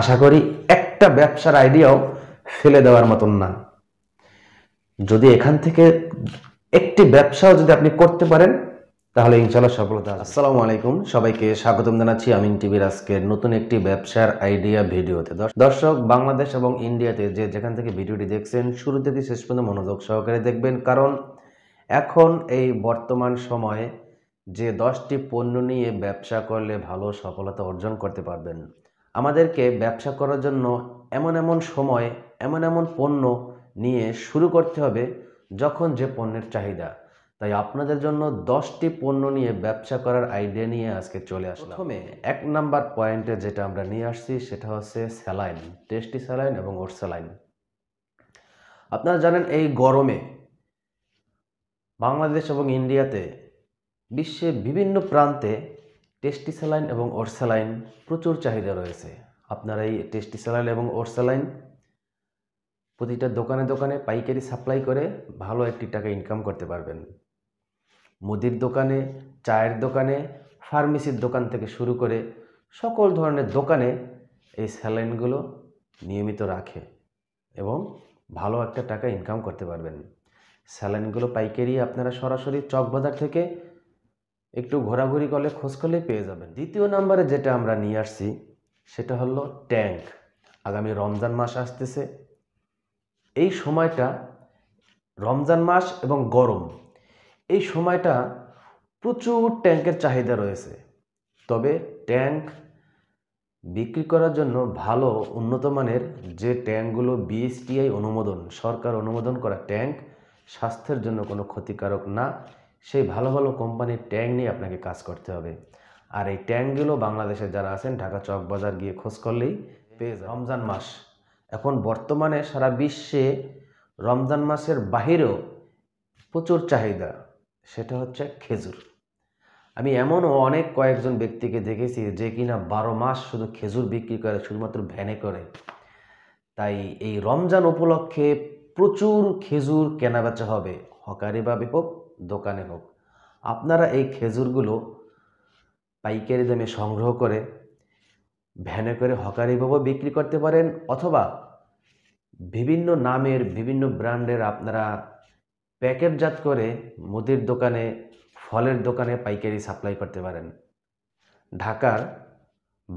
আশা করি একটা ব্যবসার আইডিয়াও ফেলে দেওয়ার মতন না যদি এখান থেকে একটি ব্যবসাও যদি আপনি করতে পারেন তাহলে ইনশাল্লাহ সফলতা আসসালামু আলাইকুম সবাইকে স্বাগতম জানাচ্ছি আমিন টিভির আজকের নতুন একটি ব্যবসার আইডিয়া ভিডিওতে দর্শক বাংলাদেশ এবং ইন্ডিয়াতে যে যেখান থেকে ভিডিওটি দেখছেন শুরু থেকে শেষ পর্যন্ত মনোযোগ সহকারে দেখবেন কারণ এখন এই বর্তমান সময়ে যে দশটি পণ্য নিয়ে ব্যবসা করলে ভালো সফলতা অর্জন করতে পারবেন আমাদেরকে ব্যবসা করার জন্য এমন এমন সময় এমন এমন পণ্য নিয়ে শুরু করতে হবে যখন যে পণ্যের চাহিদা তাই আপনাদের জন্য দশটি পণ্য নিয়ে ব্যবসা করার আইডিয়া নিয়ে আজকে চলে আসলাম প্রথমে এক নাম্বার পয়েন্টে যেটা আমরা নিয়ে আসছি সেটা হচ্ছে স্যালাইন টেস্টি স্যালাইন এবং ওর স্যালাইন আপনারা জানেন এই গরমে বাংলাদেশ এবং ইন্ডিয়াতে বিশ্বে বিভিন্ন প্রান্তে টেস্টিসালাইন এবং অর্সালাইন প্রচুর চাহিদা রয়েছে আপনারা এই টেস্টিসালাইন এবং অর্সালাইন প্রতিটা দোকানে দোকানে পাইকারি সাপ্লাই করে ভালো একটি টাকা ইনকাম করতে পারবেন মুদির দোকানে চায়ের দোকানে ফার্মেসির দোকান থেকে শুরু করে সকল ধরনের দোকানে এই স্যালাইনগুলো নিয়মিত রাখে এবং ভালো একটা টাকা ইনকাম করতে পারবেন স্যালাইনগুলো পাইকারি আপনারা সরাসরি চকবাজার থেকে একটু ঘোরাঘুরি করলে খোঁজ করলেই পেয়ে যাবেন দ্বিতীয় নাম্বারে যেটা আমরা নিয়ে আসছি সেটা হলো ট্যাঙ্ক আগামী রমজান মাস আসতেছে এই সময়টা রমজান মাস এবং গরম এই সময়টা প্রচুর ট্যাঙ্কের চাহিদা রয়েছে তবে ট্যাঙ্ক বিক্রি করার জন্য ভালো উন্নত মানের যে ট্যাঙ্কগুলো বিএসটিআই অনুমোদন সরকার অনুমোদন করা ট্যাঙ্ক স্বাস্থ্যের জন্য কোনো ক্ষতিকারক না সেই ভালো ভালো কোম্পানির ট্যাং নিয়ে আপনাকে কাজ করতে হবে আর এই ট্যাংগুলো বাংলাদেশে যারা আছেন ঢাকা চক বাজার গিয়ে খোঁজ করলেই পেয়ে রমজান মাস এখন বর্তমানে সারা বিশ্বে রমজান মাসের বাহিরেও প্রচুর চাহিদা সেটা হচ্ছে খেজুর আমি এমনও অনেক কয়েকজন ব্যক্তিকে দেখেছি যে কিনা বারো মাস শুধু খেজুর বিক্রি করে শুধুমাত্র ভ্যানে করে তাই এই রমজান উপলক্ষে প্রচুর খেজুর কেনাবেচা হবে হকারি বা বিপক্ষ দোকানে হোক আপনারা এই খেজুরগুলো পাইকারি দামে সংগ্রহ করে ভ্যানে করে হকারিভাবে বিক্রি করতে পারেন অথবা বিভিন্ন নামের বিভিন্ন ব্র্যান্ডের আপনারা প্যাকেটজাত করে মুদির দোকানে ফলের দোকানে পাইকারি সাপ্লাই করতে পারেন ঢাকার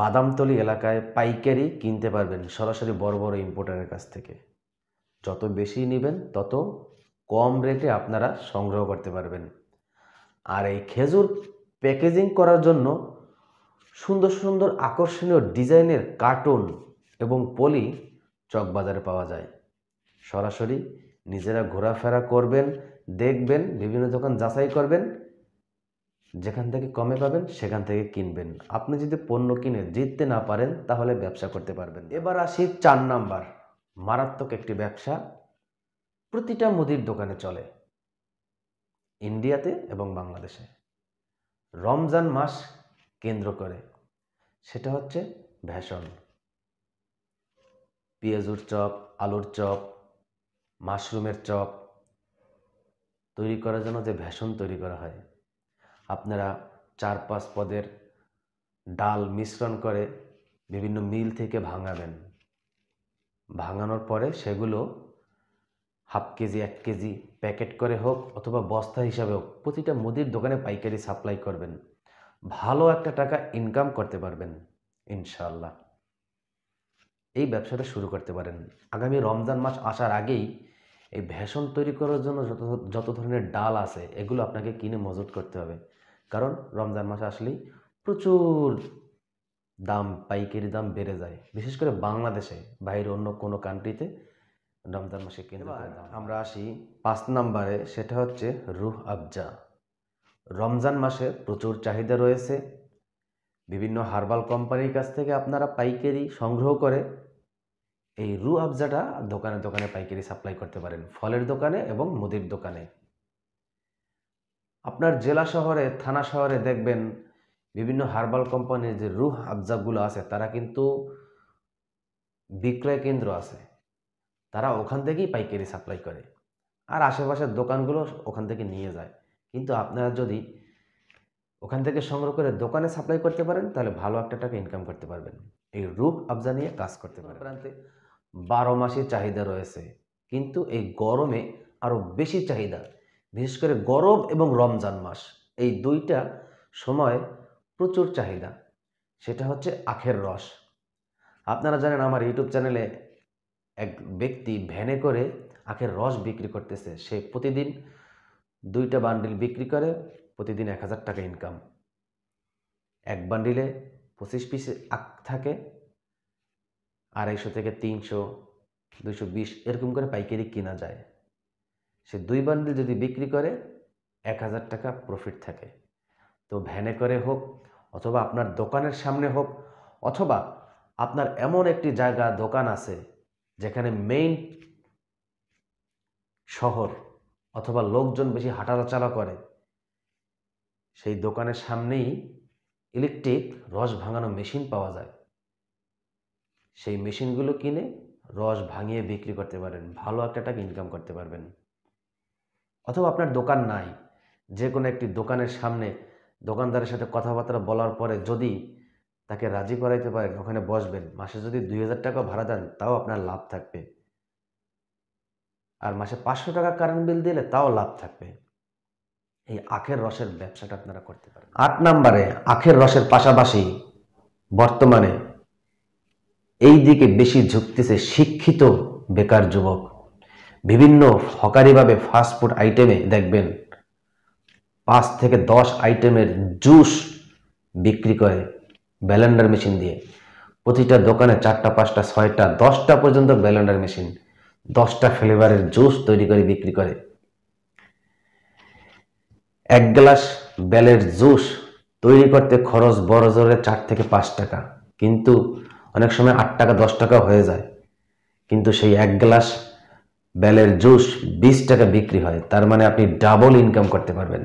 বাদামতলি এলাকায় পাইকারি কিনতে পারবেন সরাসরি বড় বড় ইম্পোর্টারের কাছ থেকে যত বেশি নেবেন তত কম রেটে আপনারা সংগ্রহ করতে পারবেন আর এই খেজুর প্যাকেজিং করার জন্য সুন্দর সুন্দর আকর্ষণীয় ডিজাইনের কার্টুন এবং পলি চকবাজারে পাওয়া যায় সরাসরি নিজেরা ঘোরাফেরা করবেন দেখবেন বিভিন্ন দোকান যাচাই করবেন যেখান থেকে কমে পাবেন সেখান থেকে কিনবেন আপনি যদি পণ্য কিনে জিততে না পারেন তাহলে ব্যবসা করতে পারবেন এবার আসি চার নাম্বার মারাত্মক একটি ব্যবসা প্রতিটা মুদির দোকানে চলে ইন্ডিয়াতে এবং বাংলাদেশে রমজান মাস কেন্দ্র করে সেটা হচ্ছে ভ্যাসন পেঁয়াজুর চপ আলুর চপ মাশরুমের চপ তৈরি করার জন্য যে ভ্যাসন তৈরি করা হয় আপনারা চার পাঁচ পদের ডাল মিশ্রণ করে বিভিন্ন মিল থেকে ভাঙাবেন ভাঙানোর পরে সেগুলো হাফ কেজি এক কেজি প্যাকেট করে হোক অথবা বস্তা হিসাবে হোক প্রতিটা মুদির দোকানে পাইকারি সাপ্লাই করবেন ভালো একটা টাকা ইনকাম করতে পারবেন ইনশাল্লাহ এই ব্যবসাটা শুরু করতে পারেন আগামী রমজান মাস আসার আগেই এই ভেষণ তৈরি করার জন্য যত যত ধরনের ডাল আছে এগুলো আপনাকে কিনে মজুত করতে হবে কারণ রমজান মাস আসলেই প্রচুর দাম পাইকারি দাম বেড়ে যায় বিশেষ করে বাংলাদেশে বাইরে অন্য কোনো কান্ট্রিতে রমজান মাসে কেন্দ্র আমরা আসি পাঁচ নম্বরে সেটা হচ্ছে রুহ আবজা রমজান মাসে প্রচুর চাহিদা রয়েছে বিভিন্ন হার্বাল কোম্পানির কাছ থেকে আপনারা পাইকারি সংগ্রহ করে এই রু আবজাটা দোকানে দোকানে পাইকারি সাপ্লাই করতে পারেন ফলের দোকানে এবং মুদির দোকানে আপনার জেলা শহরে থানা শহরে দেখবেন বিভিন্ন হার্বাল কোম্পানির যে রুহ আবজাগুলো আছে তারা কিন্তু বিক্রয় কেন্দ্র আছে তারা ওখান থেকেই পাইকারি সাপ্লাই করে আর আশেপাশের দোকানগুলো ওখান থেকে নিয়ে যায় কিন্তু আপনারা যদি ওখান থেকে সংগ্রহ করে দোকানে সাপ্লাই করতে পারেন তাহলে ভালো একটা টাকা ইনকাম করতে পারবেন এই রূপ আবজা নিয়ে কাজ করতে পারেন প্রান্তে বারো মাসের চাহিদা রয়েছে কিন্তু এই গরমে আরও বেশি চাহিদা বিশেষ করে গরম এবং রমজান মাস এই দুইটা সময় প্রচুর চাহিদা সেটা হচ্ছে আখের রস আপনারা জানেন আমার ইউটিউব চ্যানেলে এক ব্যক্তি ভ্যানে করে আখের রস বিক্রি করতেছে সে প্রতিদিন দুইটা বান্ডিল বিক্রি করে প্রতিদিন এক হাজার টাকা ইনকাম এক বান্ডিলে পঁচিশ পিস আখ থাকে আড়াইশো থেকে তিনশো দুইশো বিশ এরকম করে পাইকারি কেনা যায় সে দুই বান্ডিল যদি বিক্রি করে এক হাজার টাকা প্রফিট থাকে তো ভ্যানে করে হোক অথবা আপনার দোকানের সামনে হোক অথবা আপনার এমন একটি জায়গা দোকান আছে যেখানে মেইন শহর অথবা লোকজন বেশি হাঁটাচলা করে সেই দোকানের সামনেই ইলেকট্রিক রস ভাঙানো মেশিন পাওয়া যায় সেই মেশিনগুলো কিনে রস ভাঙিয়ে বিক্রি করতে পারেন ভালো একটা টাকা ইনকাম করতে পারবেন অথবা আপনার দোকান নাই যে কোনো একটি দোকানের সামনে দোকানদারের সাথে কথাবার্তা বলার পরে যদি তাকে রাজি করাইতে পারেন ওখানে বসবেন মাসে যদি দুই হাজার টাকা ভাড়া দেন তাও আপনার লাভ থাকবে আর মাসে পাঁচশো টাকা কারেন্ট বিল দিলে তাও লাভ থাকবে এই আখের রসের ব্যবসাটা আপনারা করতে পারেন আট নম্বরে আখের রসের পাশাপাশি বর্তমানে এই দিকে বেশি ঝুঁকতেছে শিক্ষিত বেকার যুবক বিভিন্ন হকারিভাবে ফাস্টফুড আইটেমে দেখবেন পাঁচ থেকে দশ আইটেমের জুস বিক্রি করে ব্যালেন্ডার মেশিন দিয়ে প্রতিটা দোকানে চারটা পাঁচটা ছয়টা দশটা পর্যন্ত ব্যালেন্ডার মেশিন দশটা ফ্লেভারের জুস তৈরি করে বিক্রি করে এক গ্লাস বেলের জুস তৈরি করতে খরচ বড় জোরে চার থেকে পাঁচ টাকা কিন্তু অনেক সময় আট টাকা দশ টাকা হয়ে যায় কিন্তু সেই এক গ্লাস বেলের জুস বিশ টাকা বিক্রি হয় তার মানে আপনি ডাবল ইনকাম করতে পারবেন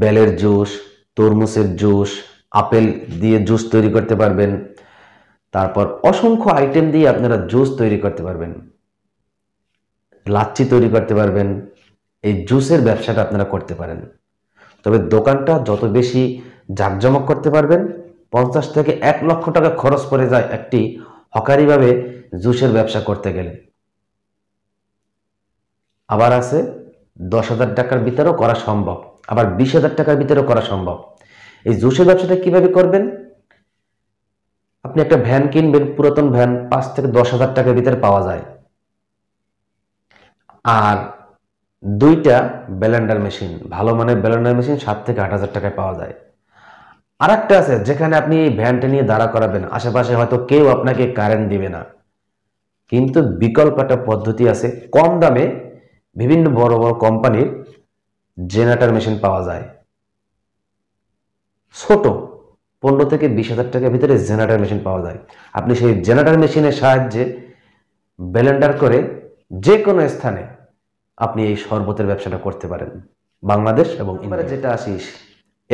বেলের জুস তরমুজের জুস আপেল দিয়ে জুস তৈরি করতে পারবেন তারপর অসংখ্য আইটেম দিয়ে আপনারা জুস তৈরি করতে পারবেন লাচ্ছি তৈরি করতে পারবেন এই জুসের ব্যবসাটা আপনারা করতে পারেন তবে দোকানটা যত বেশি জাঁকজমক করতে পারবেন পঞ্চাশ থেকে এক লক্ষ টাকা খরচ পড়ে যায় একটি হকারিভাবে জুসের ব্যবসা করতে গেলে আবার আছে দশ হাজার টাকার ভিতরেও করা সম্ভব আবার বিশ হাজার টাকার ভিতরেও করা সম্ভব এই জুসের ব্যবসাটা কিভাবে করবেন আপনি একটা ভ্যান কিনবেন পুরাতন ভ্যান পাঁচ থেকে দশ হাজার টাকার ভিতরে পাওয়া যায় আর দুইটা ব্যালেন্ডার মেশিন ভালো মানের ব্যালেন্ডার মেশিন সাত থেকে আট হাজার টাকায় পাওয়া যায় আর একটা আছে যেখানে আপনি এই ভ্যানটা নিয়ে দাঁড়া করাবেন আশেপাশে হয়তো কেউ আপনাকে কারেন্ট দিবে না কিন্তু বিকল্প একটা পদ্ধতি আছে কম দামে বিভিন্ন বড় বড় কোম্পানির জেনারেটার মেশিন পাওয়া যায় ছোট পনেরো থেকে বিশ হাজার টাকার ভিতরে জেনারেটার মেশিন পাওয়া যায় আপনি সেই জেনারেটার মেশিনের সাহায্যে ব্যালেন্ডার করে যে কোনো স্থানে আপনি এই শরবতের ব্যবসাটা করতে পারেন বাংলাদেশ এবং এবারে যেটা আসিস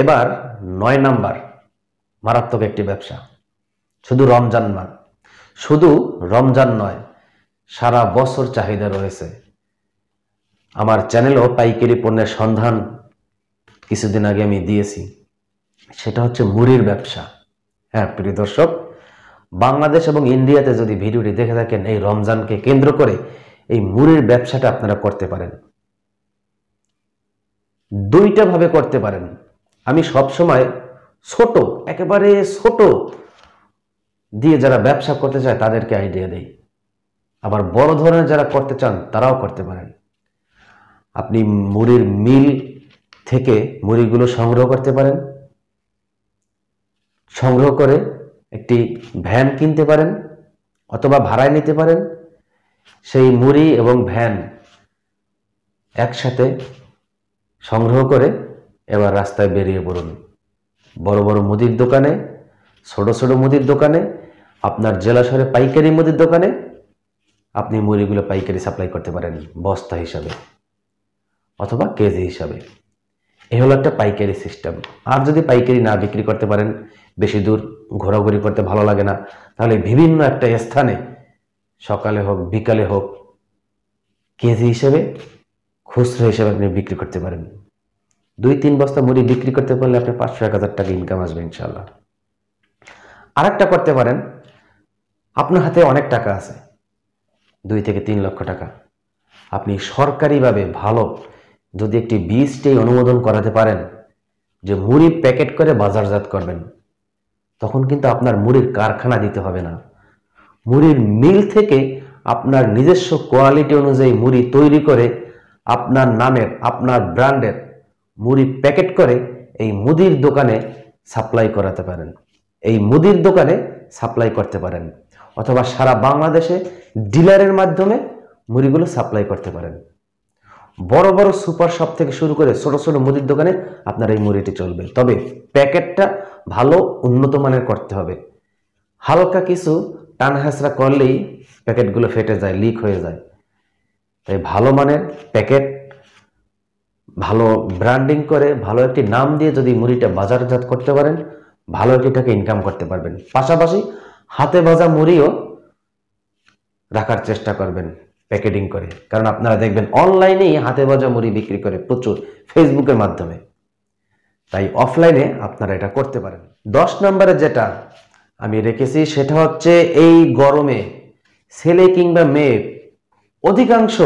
এবার নয় নাম্বার মারাত্মক একটি ব্যবসা শুধু রমজান মান শুধু রমজান নয় সারা বছর চাহিদা রয়েছে আমার চ্যানেলও পাইকারি পণ্যের সন্ধান কিছুদিন আগে আমি দিয়েছি সেটা হচ্ছে মুড়ির ব্যবসা হ্যাঁ প্রিয় দর্শক বাংলাদেশ এবং ইন্ডিয়াতে যদি ভিডিওটি দেখে থাকেন এই রমজানকে কেন্দ্র করে এই মুড়ির ব্যবসাটা আপনারা করতে পারেন দুইটা ভাবে করতে পারেন আমি সবসময় ছোট একেবারে ছোট দিয়ে যারা ব্যবসা করতে চায় তাদেরকে আইডিয়া দেই আবার বড় ধরনের যারা করতে চান তারাও করতে পারেন আপনি মুড়ির মিল থেকে মুড়িগুলো সংগ্রহ করতে পারেন সংগ্রহ করে একটি ভ্যান কিনতে পারেন অথবা ভাড়ায় নিতে পারেন সেই মুড়ি এবং ভ্যান একসাথে সংগ্রহ করে এবার রাস্তায় বেরিয়ে পড়ুন বড় বড় মুদির দোকানে ছোট ছোট মুদির দোকানে আপনার জেলা শহরে পাইকারি মুদির দোকানে আপনি মুড়িগুলো পাইকারি সাপ্লাই করতে পারেন বস্তা হিসাবে অথবা কেজি হিসাবে এ হলো একটা পাইকারি সিস্টেম আর যদি পাইকারি না বিক্রি করতে পারেন বেশি দূর ঘোরাঘুরি করতে ভালো লাগে না তাহলে বিভিন্ন একটা স্থানে সকালে হোক বিকালে হোক কেজি হিসেবে খুচরো হিসেবে আপনি বিক্রি করতে পারেন দুই তিন বস্তা মুড়ি বিক্রি করতে পারলে আপনি পাঁচশো এক হাজার টাকা ইনকাম আসবে ইনশাল্লাহ আর একটা করতে পারেন আপনার হাতে অনেক টাকা আছে দুই থেকে তিন লক্ষ টাকা আপনি সরকারিভাবে ভালো যদি একটি বীজটি অনুমোদন করাতে পারেন যে মুড়ি প্যাকেট করে বাজারজাত করবেন তখন কিন্তু আপনার মুড়ির কারখানা দিতে হবে না মুড়ির মিল থেকে আপনার নিজস্ব কোয়ালিটি অনুযায়ী মুড়ি তৈরি করে আপনার নামের আপনার ব্র্যান্ডের মুড়ি প্যাকেট করে এই মুদির দোকানে সাপ্লাই করাতে পারেন এই মুদির দোকানে সাপ্লাই করতে পারেন অথবা সারা বাংলাদেশে ডিলারের মাধ্যমে মুড়িগুলো সাপ্লাই করতে পারেন বড় বড় সুপার শপ থেকে শুরু করে ছোট ছোট মুদির দোকানে আপনার এই মুড়িটি চলবে তবে প্যাকেটটা ভালো উন্নত মানের করতে হবে হালকা কিছু টান হ্যাঁচড়া করলেই প্যাকেটগুলো ফেটে যায় লিক হয়ে যায় তাই ভালো মানের প্যাকেট ভালো ব্র্যান্ডিং করে ভালো একটি নাম দিয়ে যদি মুড়িটা বাজারজাত করতে পারেন ভালো একটি টাকা ইনকাম করতে পারবেন পাশাপাশি হাতে ভাজা মুড়িও রাখার চেষ্টা করবেন প্যাকেটিং করে কারণ আপনারা দেখবেন অনলাইনেই হাতে বাজা মুড়ি বিক্রি করে প্রচুর ফেসবুকের মাধ্যমে তাই অফলাইনে আপনারা এটা করতে পারেন দশ নম্বরে যেটা আমি রেখেছি সেটা হচ্ছে এই গরমে ছেলে কিংবা মেয়ে অধিকাংশ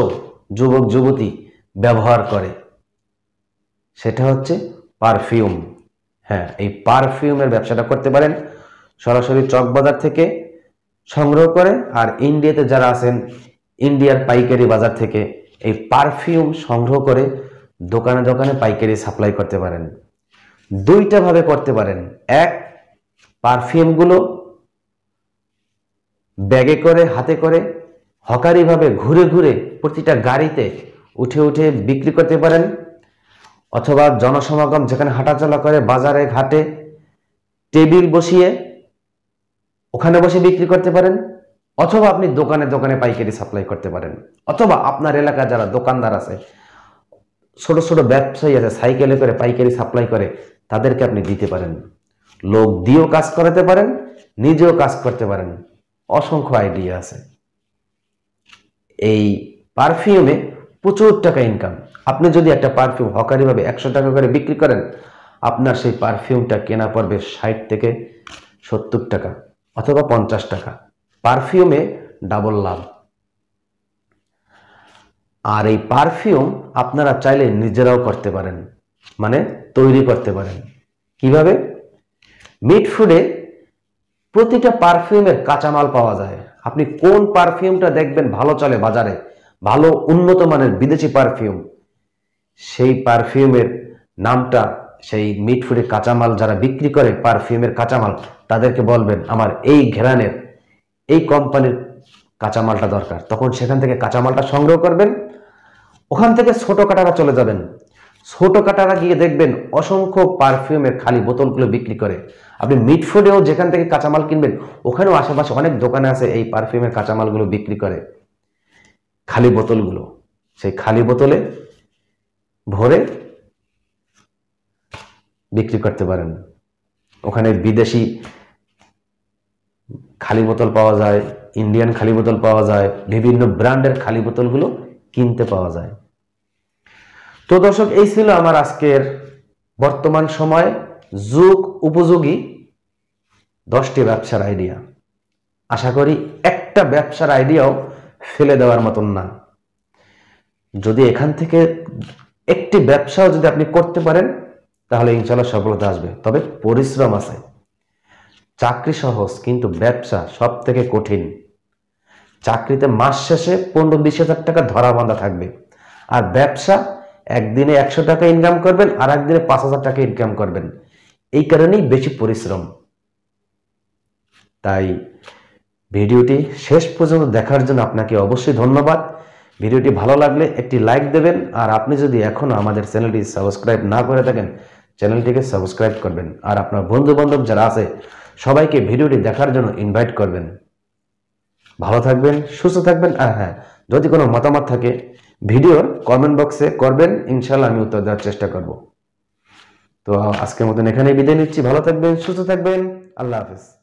যুবক যুবতী ব্যবহার করে সেটা হচ্ছে পারফিউম হ্যাঁ এই পারফিউমের ব্যবসাটা করতে পারেন সরাসরি চকবাজার থেকে সংগ্রহ করে আর ইন্ডিয়াতে যারা আছেন ইন্ডিয়ার পাইকারি বাজার থেকে এই পারফিউম সংগ্রহ করে দোকানে দোকানে পাইকারি সাপ্লাই করতে পারেন দুইটাভাবে করতে পারেন এক পারফিউমগুলো ব্যাগে করে হাতে করে হকারিভাবে ঘুরে ঘুরে প্রতিটা গাড়িতে উঠে উঠে বিক্রি করতে পারেন অথবা জনসমাগম যেখানে হাঁটাচলা করে বাজারে ঘাটে টেবিল বসিয়ে ওখানে বসে বিক্রি করতে পারেন অথবা আপনি দোকানে দোকানে পাইকারি সাপ্লাই করতে পারেন অথবা আপনার এলাকায় যারা দোকানদার আছে ছোট ছোট ব্যবসায়ী আছে সাইকেলে করে পাইকারি সাপ্লাই করে তাদেরকে আপনি দিতে পারেন লোক দিয়েও কাজ করাতে পারেন নিজেও কাজ করতে পারেন অসংখ্য আইডিয়া আছে এই পারফিউমে প্রচুর টাকা ইনকাম আপনি যদি একটা পারফিউম হকারিভাবে একশো টাকা করে বিক্রি করেন আপনার সেই পারফিউমটা কেনা পড়বে ষাট থেকে সত্তর টাকা অথবা পঞ্চাশ টাকা পারফিউমে ডাবল লাভ আর এই পারফিউম আপনারা চাইলে নিজেরাও করতে পারেন মানে তৈরি করতে পারেন কিভাবে মিট ফুডে প্রতিটা পারফিউমের কাঁচামাল পাওয়া যায় আপনি কোন পারফিউমটা দেখবেন ভালো চলে বাজারে ভালো উন্নত মানের বিদেশি পারফিউম সেই পারফিউমের নামটা সেই মিট ফুডে কাঁচামাল যারা বিক্রি করে পারফিউমের কাঁচামাল তাদেরকে বলবেন আমার এই ঘেরানের এই কোম্পানির কাঁচামালটা দরকার তখন সেখান থেকে কাঁচামালটা সংগ্রহ করবেন ওখান থেকে ছোটো কাটারা চলে যাবেন ছোট কাটারা গিয়ে দেখবেন অসংখ্য পারফিউমের খালি বোতলগুলো বিক্রি করে আপনি মিটফুডেও যেখান থেকে কাঁচামাল কিনবেন ওখানেও আশেপাশে অনেক দোকানে আছে এই পারফিউমের কাঁচামালগুলো বিক্রি করে খালি বোতলগুলো সেই খালি বোতলে ভরে বিক্রি করতে পারেন ওখানে বিদেশি খালি বোতল পাওয়া যায় ইন্ডিয়ান খালি বোতল পাওয়া যায় বিভিন্ন ব্র্যান্ডের খালি বোতলগুলো কিনতে পাওয়া যায় তো দর্শক এই ছিল আমার আজকের বর্তমান সময়ে যুগ উপযোগী দশটি ব্যবসার আইডিয়া আশা করি একটা ব্যবসার আইডিয়াও ফেলে দেওয়ার মতন না যদি এখান থেকে একটি ব্যবসাও যদি আপনি করতে পারেন তাহলে ইনশাল্লাহ সফলতা আসবে তবে পরিশ্রম আছে চাকরি সহজ কিন্তু ব্যবসা সব থেকে কঠিন চাকরিতে মাস শেষে পনেরো বিশ হাজার টাকা ধরা বাঁধা থাকবে আর ব্যবসা একদিনে একশো টাকা ইনকাম করবেন আর একদিনে পাঁচ হাজার টাকা ইনকাম করবেন এই কারণেই বেশি পরিশ্রম তাই ভিডিওটি শেষ পর্যন্ত দেখার জন্য আপনাকে অবশ্যই ধন্যবাদ ভিডিওটি ভালো লাগলে একটি লাইক দেবেন আর আপনি যদি এখনও আমাদের চ্যানেলটি সাবস্ক্রাইব না করে থাকেন চ্যানেলটিকে সাবস্ক্রাইব করবেন আর আপনার বন্ধু বান্ধব যারা আছে সবাইকে ভিডিওটি দেখার জন্য ইনভাইট করবেন ভালো থাকবেন সুস্থ থাকবেন আর হ্যাঁ যদি কোনো মতামত থাকে ভিডিওর কমেন্ট বক্সে করবেন ইনশাল্লাহ আমি উত্তর দেওয়ার চেষ্টা করব তো আজকের মতন এখানেই বিদায় নিচ্ছি ভালো থাকবেন সুস্থ থাকবেন আল্লাহ হাফেজ